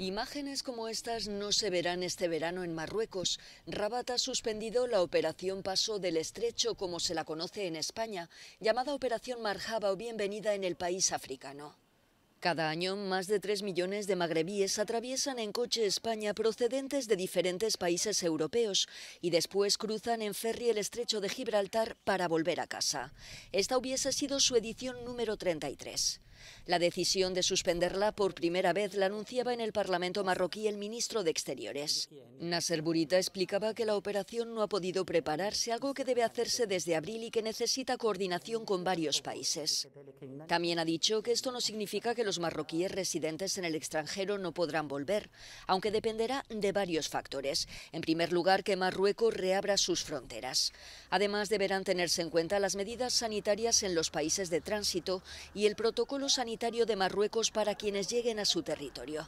Imágenes como estas no se verán este verano en Marruecos. Rabat ha suspendido la operación Paso del Estrecho, como se la conoce en España, llamada Operación Marjaba o Bienvenida en el país africano. Cada año, más de 3 millones de magrebíes atraviesan en coche España procedentes de diferentes países europeos y después cruzan en ferry el estrecho de Gibraltar para volver a casa. Esta hubiese sido su edición número 33. La decisión de suspenderla por primera vez la anunciaba en el Parlamento marroquí el ministro de Exteriores. Nasser Burita explicaba que la operación no ha podido prepararse, algo que debe hacerse desde abril y que necesita coordinación con varios países. También ha dicho que esto no significa que los marroquíes residentes en el extranjero no podrán volver, aunque dependerá de varios factores. En primer lugar, que Marruecos reabra sus fronteras. Además, deberán tenerse en cuenta las medidas sanitarias en los países de tránsito y el protocolo sanitario de Marruecos para quienes lleguen a su territorio.